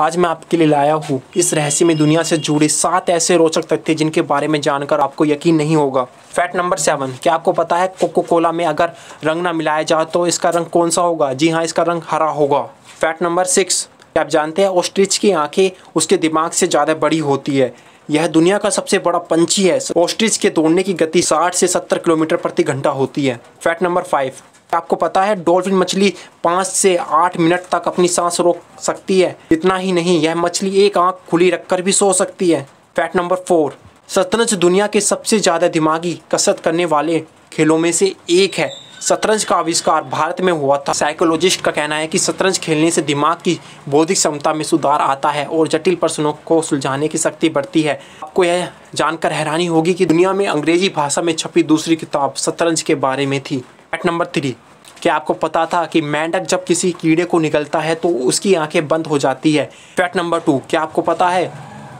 आज मैं आपके लिए लाया हूँ इस रहस्यमय दुनिया से जुड़े सात ऐसे रोचक तथ्य जिनके बारे में जानकर आपको यकीन नहीं होगा फैक्ट नंबर सेवन क्या आपको पता है कोको कोला में अगर रंग ना मिलाया जाए तो इसका रंग कौन सा होगा जी हाँ इसका रंग हरा होगा फैक्ट नंबर सिक्स आप जानते हैं ऑस्ट्रिच की आंखें उसके दिमाग से ज़्यादा बड़ी होती है यह दुनिया का सबसे बड़ा पंछी है ऑस्ट्रिच के दौड़ने की गति 60 से 70 किलोमीटर प्रति घंटा होती है फैक्ट नंबर फाइव आपको पता है डॉल्फिन मछली पाँच से आठ मिनट तक अपनी सांस रोक सकती है इतना ही नहीं यह मछली एक आंख खुली रखकर भी सो सकती है फैक्ट नंबर फोर शतरंज दुनिया के सबसे ज़्यादा दिमागी कसरत करने वाले खेलों में से एक है शतरंज का आविष्कार भारत में हुआ था साइकोलॉजिस्ट का कहना है कि शतरंज खेलने से दिमाग की बौद्धिक क्षमता में सुधार आता है और जटिल प्रश्नों को सुलझाने की शक्ति बढ़ती है आपको यह जानकर हैरानी होगी कि दुनिया में अंग्रेजी भाषा में छपी दूसरी किताब शतरंज के बारे में थी फैक्ट नंबर थ्री क्या आपको पता था कि मेंढक जब किसी कीड़े को निकलता है तो उसकी आंखें बंद हो जाती है फैक्ट नंबर टू क्या आपको पता है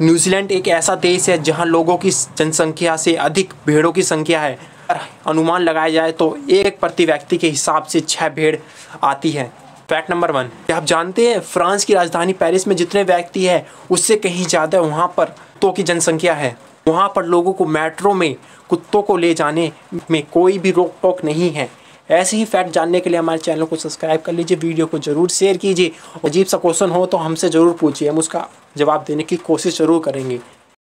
न्यूजीलैंड एक ऐसा देश है जहां लोगों की जनसंख्या से अधिक भेड़ों की संख्या है अनुमान लगाया जाए तो एक प्रति व्यक्ति के हिसाब से छः भेड़ आती है फैक्ट नंबर वन क्या आप जानते हैं फ्रांस की राजधानी पेरिस में जितने व्यक्ति है उससे कहीं ज़्यादा वहाँ पर तो की जनसंख्या है वहाँ पर लोगों को मेट्रो में कुत्तों को ले जाने में कोई भी रोक टोक नहीं है ऐसे ही फैक्ट जानने के लिए हमारे चैनल को सब्सक्राइब कर लीजिए वीडियो को जरूर शेयर कीजिए अजीब सा क्वेश्चन हो तो हमसे ज़रूर पूछिए हम उसका जवाब देने की कोशिश ज़रूर करेंगे